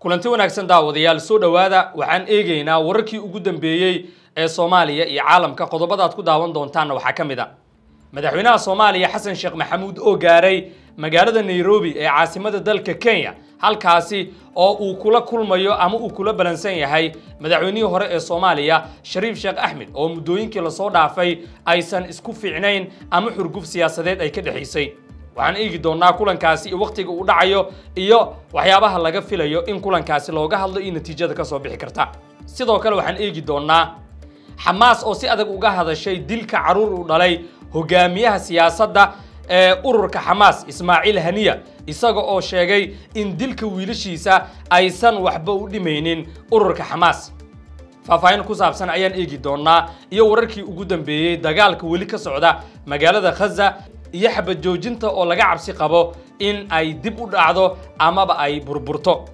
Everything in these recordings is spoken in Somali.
kulanti wanaagsan daawadayaal soo dhowaada waxaan eegaynaa wararkii ugu dambeeyey ee soomaaliya iyo caalamka qodobada ku daawan doontaanna waxaa ka mid a madaxweynaha soomaaliya xasan sheekh maxamuud oo gaaray magaalada nairobi ee caasimada dalka kenya halkaasi oo uu kula kulmayo ama uu kula balansan yahay madaxweynihii hore ee soomaaliya shariif sheekh axmed oo muddooyinkii lasoo dhaafay aysan isku fiicnayn ama xurguf siyaasadeed ay ka dhexaysay waxaan eegi doonaa kulankaasi iyo wakhtiga uu dhacayo iyo waxyaabaha laga filayo in kulankaasi looga hadlo iyo natiijada ka soo bixi karta sidoo kale waxaan eegi doonaa xamaas oo si adag uga hadashay dilka carruur uu dhalay hogaamiyaha siyaasadda ee ururka xamaas ismaaciil haniya isaga oo sheegay in dilka wiilashiisa aysan waxba u dhimaynin ururka xamaas faahfaahin ku saabsan ayaan eegi doonaa iyo wararkii ugu dambeeyey dagaalka weli ka socda magaalada khaza iyo xabad joojinta oo laga cabsi qabo in ay dib u dhacdo amaba ay burburto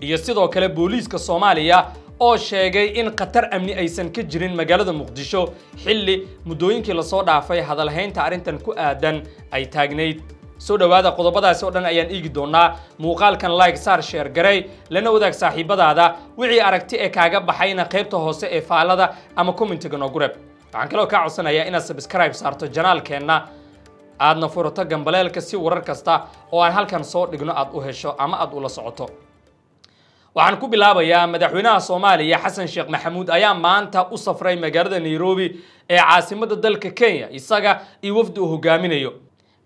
iyo sidoo kale booliiska soomaaliya oo sheegay in khatar amni aysan ka jirin magaalada muqdisho xilli muddooyinkii lasoo dhaafay hadalhaynta arrintan ku aadan ay taagnayd soo dhowaada qodobadaasi oo dhan ayaan iigi doonaa muuqaalkan like saar sheer garay lana wadaag saaxiibadaada wixii aragti ee kaaga baxayna qaybta hoose ee faallada ama commentiga noogu waxaan kaloo kaa codsanayaa inaad sabscribe saarto janaalkeenna aadna furato gambaleelka si warar kasta oo aan halkan soo dhigno aad u hesho ama aad ula socoto waxaan ku bilaabayaa madaxweynaha soomaaliya xasan sheekh maxamuud ayaa maanta u safray magaalada nairobi ee caasimada dalka kenya isaga iyo wafdi u hogaaminayo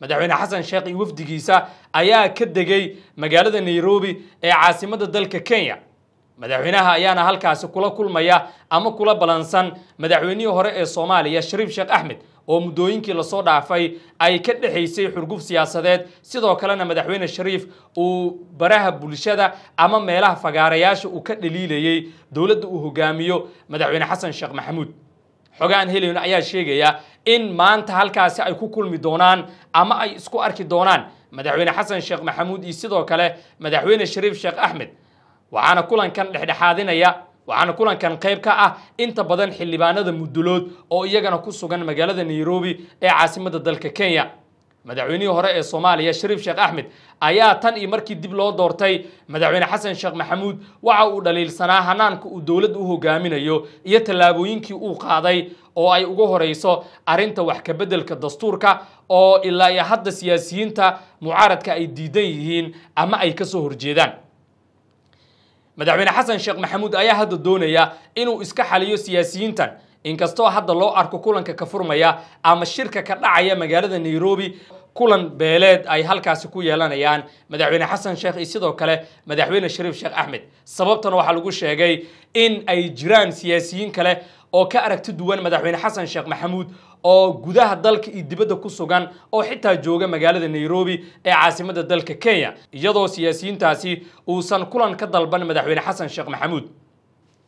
madaxweyne xasan sheekh iyo wafdigiisa ayaa ka degay magaalada nairobi ee caasimadda dalka kenya madaxweynaha ayaana halkaasi kula kulmaya ama kula ballansan madaxweynihii hore ee soomaaliya shariif sheekh axmed oo muddooyinkii lasoo dhaafay ay ka dhexaysay xurguf siyaasadeed sidoo kalena madaxweyne shariif uu baraha bulshada ama meelaha fagaarayaasha uu ka dhaliilayey dowladda uu hogaamiyo madaxweyne xasan sheekh maxamuud xogaan helayno ayaa sheegaya in maanta halkaasi ay ku kulmi doonaan ama ay isku arki doonaan madaxweyne xasan sheekh maxamuud iyo sidoo kale madaxweyne shariif sheekh axmed waxaana kulankan dhexdhexaadinaya waxaana kulankan qayb ka ah inta badan xildhibaanada mudulood oo iyagana ku sugan magaalada nairobi ee caasimadda dalka kenya madaxweynihii hore ee soomaaliya shariif sheekh axmed ayaa tan iyo markii dib loo doortay madaxweyne xasan sheekh maxamuud waxa uu dhaliilsanaa hanaanka uu dowladda u hogaaminayo iyo tallaabooyinkii uu qaaday oo ay ugu horeyso arrinta wax kabeddelka dastuurka oo ilaa iyo hadda siyaasiyiinta mucaaradka ay diidan yihiin ama ay ka soo horjeedaan madaxweyne xasan sheekh maxamuud ayaa hadda doonaya inuu iska xaliyo siyaasiyiintan inkastoo hadda loo arko kulanka ka furmaya ama shirka ka dhacaya magaalada nairobi kulan beeleed ay halkaasi ku yeelanayaan madaxweyne xasan sheekh iyo sidoo kale madaxweyne shariif sheekh axmed sababtana waxaa lagu sheegay in ay jiraan siyaasiyiin kale oo ka aragti duwan madaxweyne xasan sheekh maxamuud oo gudaha dalka iyo dibadda ku sugan oo xitaa jooga magaalada nairobi ee caasimadda dalka kenya iyadoo siyaasiyiintaasi uusan kulan ka dalban madaxweyne xasan sheekh maxamuud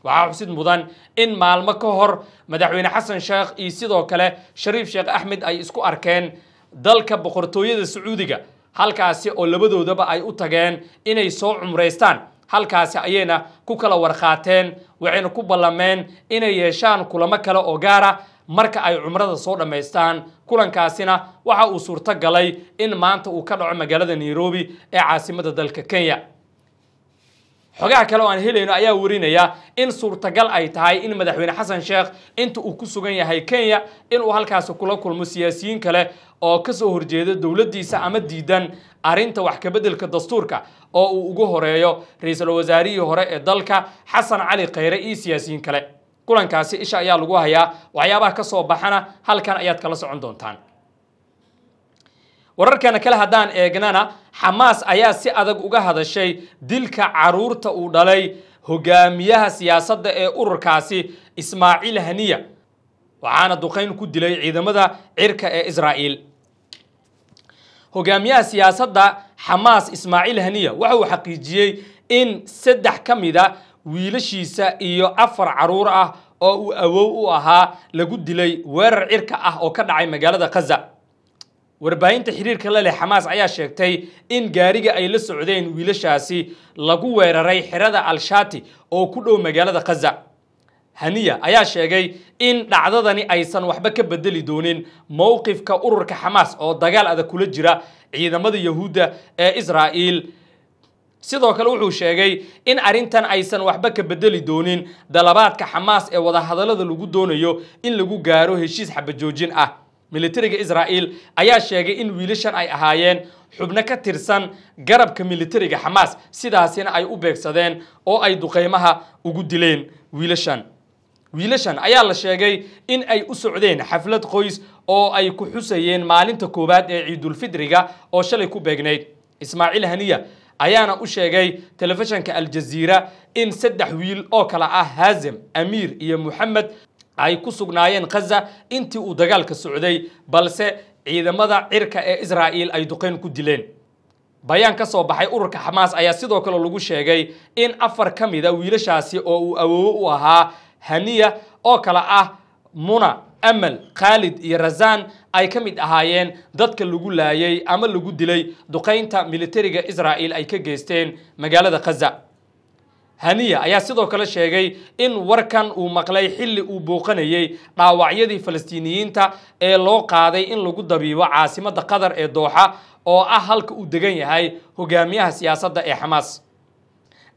waxaa xusid mudan in maalmo ka hor madaxweyne xasan sheekh iyo sidoo kale shariif sheekh axmed ay isku arkeen dalka boqortooyada sacuudiga halkaasi oo labadoodaba ay u tageen inay soo cumraystaan halkaasi ayayna ku kala warqaateen waxayna ku ballameen inay yeeshaan kulamo kale oo gaara marka ay cumrada soo dhammaystaan kulankaasina waxa uu suurto galay in maanta uu ka dhaco magaalada nairobi ee caasimada dalka kenya xogaha kale oo aan helayno ayaa warinaya in suurtagal ay tahay in madaxweyne xasan sheekh inta uu ku sugan yahay kenya inuu halkaasi kula kulmo siyaasiyiin kale oo ka soo horjeeda dowladdiisa ama diidan arrinta wax kabeddelka dastuurka oo uu ugu horeeyo ra iisal wasaarihii hore ee dalka xasan cali kheyre iyo siyaasiyiin kale kulankaasi isha ayaa lagu hayaa waxyaabaha ka soo baxana halkan ayaad kala socon doontaan wararkana kale haddaan eegnana xamaas ayaa si adag uga hadashay dilka caruurta uu dhalay hogaamiyaha siyaasadda ee ururkaasi ismaaciil haniya waxaana duqayn ku dilay ciidamada cirka ee israa'iil hogaamiyaha siyaasadda xamaas ismaaciil haniya waxa uu xaqiijiyey in saddex ka mid a ah wiilashiisa iyo afar caruur ah oo uu awow u ahaa lagu dilay weerar cirka ah oo ka dhacay magaalada khaza warbaahinta xiriirka la leh xamaas ayaa sheegtay in gaariga ay la socdeen wiilashaasi lagu weeraray xerada al-shaati oo ku dhow magaalada khaza haniya ayaa sheegay in dhacdadani aysan waxba ka bedeli doonin mowqifka ururka xamaas oo dagaal adag kula jira ciidamada yahuudda ee israa'iil sidoo kale wuxuu sheegay in arrintan aysan waxba ka bedeli doonin dalabaadka xamaas ee wadahadallada lagu doonayo in lagu gaaro heshiis xabajoojin ah militariga israa'iil ayaa sheegay in wiilashan ay ahaayeen xubno ka tirsan garabka militariga xamaas sidaasina ay u beegsadeen oo ay duqeymaha ugu dileen wiilashan wiilashan ayaa la sheegay in ay u socdeen xaflad qoys oo ay ku xusayeen maalinta koowaad ee ciidulfidriga oo shalay ku beegnayd ismaaciil haniya ayaana u sheegay telefishinka aljaziira in saddex wiil oo kale ah haasem amiir iyo moxamed ay ku sugnaayeen khaza intii uu dagaalka socday balse ciidamada cirka ee israa'iil ay duqeyn ku dileen bayaan ka soo baxay ururka xamaas ayaa sidoo kale lagu sheegay in afar ka mida ah wiilashaasi oo uu awoowo u ahaa haniya oo kale ah muna amal khaalid iyo razan ay ka mid ahaayeen dadka lagu laayay ama lagu dilay duqaynta militariga israa'iil ay ka geysteen magaalada khaza haniya ayaa sidoo kale sheegay in warkan uu maqlay xilli uu booqanayey dhaawacyadii falastiiniyiinta ee loo qaaday in lagu dabiibo caasimadda qatar ee dooxa oo ah halka uu degan yahay hogaamiyaha siyaasadda ee xamaas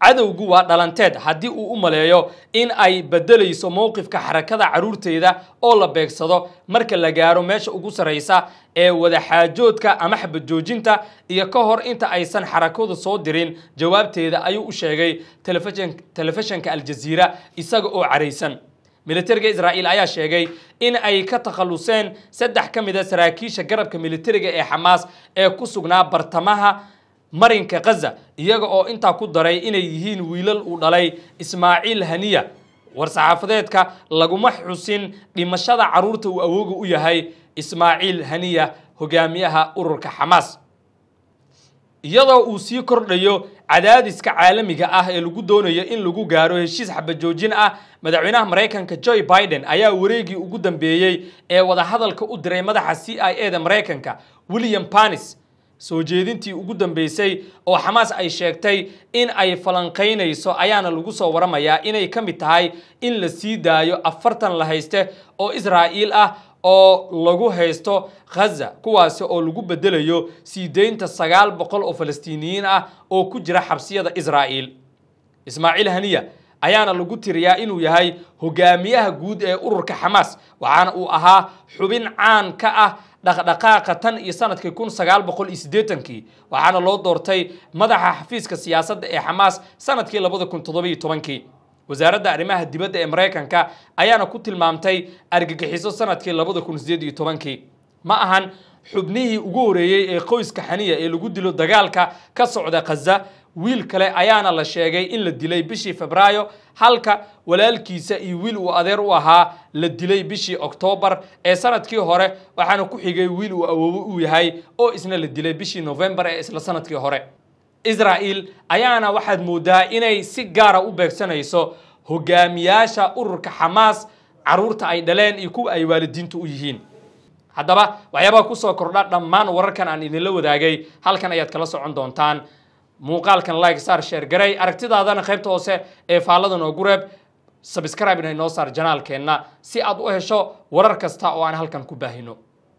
cadowgu waa dhalanteed haddii uu u maleeyo in ay beddelayso mowqifka xarakada caruurteeda oo la beegsado marka la gaaro meesha ugu sarraysa ee wadaxaajoodka ama xabajoojinta iyo ka hor inta aysan xarakadu soo dirin jawaabteeda ayuu u sheegay telefishanka aljaziira isaga oo caraysan militariga israa'iil ayaa sheegay in ay ka takhalluseen saddex ka mid a ah saraakiisha garabka militariga ee xamaas ee ku sugnaa bartamaha marinka khaza iyaga oo intaa ku daray inay yihiin wiilal uu dhalay ismaaciil haniya war-saxaafadeedka laguma xusin dhimashada caruurta uu awooga u yahay ismaaciil haniya hogaamiyaha ururka xamaas iyadoo uu sii kordhayo cadaadiska caalamiga ah ee lagu doonayo in lagu gaaro heshiis xabajoojin ah madaxweynaha maraykanka joy biden ayaa wareegii ugu dambeeyey ee wadahadalka u diray madaxa c i a da maraykanka william panis soo jeedintii ugu dambeysay oo xamaas ay sheegtay in ay falanqaynayso ayaana lagu soo waramayaa inay ka mid tahay in la sii daayo afartan la hayste oo israa'iil ah oo lagu haysto khaza kuwaasi oo lagu beddelayo sii deynta sagaal boqol oo falastiiniyiin ah oo ku jira xabsiyada israa'iil ismaaciil haniya ayaana lagu tiriyaa inuu yahay hogaamiyaha guud ee ururka xamaas waxaana uu ahaa xubin caan ka ah dhaqdhaqaaqa tan iyo sanadkii kun sagaal boqol iyo siddeetankii waxaana loo doortay madaxa xafiiska siyaasadda ee xamaas sanadkii labada kun toddobiyo tobankii wasaaradda arrimaha dibadda ee maraykanka ayaana ku tilmaamtay argagixiso sanadkii labada kun sideed iyo tobankii ma ahan xubnihii ugu horreeyey ee qoyska xaniya ee lagu dilo dagaalka ka socda khaza wiil kale ayaana la sheegay in la dilay bishii febraayo halka walaalkiisa iyo wiil uu adeer u ahaa la dilay bishii oktoobar ee sanadkii hore waxaana ku xigay wiil uu awoowe u yahay oo isna la dilay bishii nofembar ee isla sanadkii hore israa'il ayaana waxaad moodaa inay si gaara u beegsanayso hogaamiyaasha ururka xamaas carruurta ay dhaleen iyo kuwa ay waalidiintu u yihiin haddaba waxyaabaha ku soo kordha dhammaan wararkan aan idinla wadaagay halkan ayaad kala socon doontaan muuqaalkan like saar sheer sheergaray aragtidaadana qaybta hoose ee faallada noo gureeb sabscribena noo saar janaalkeenna si aad u hesho warar kasta oo aan halkan ku baahino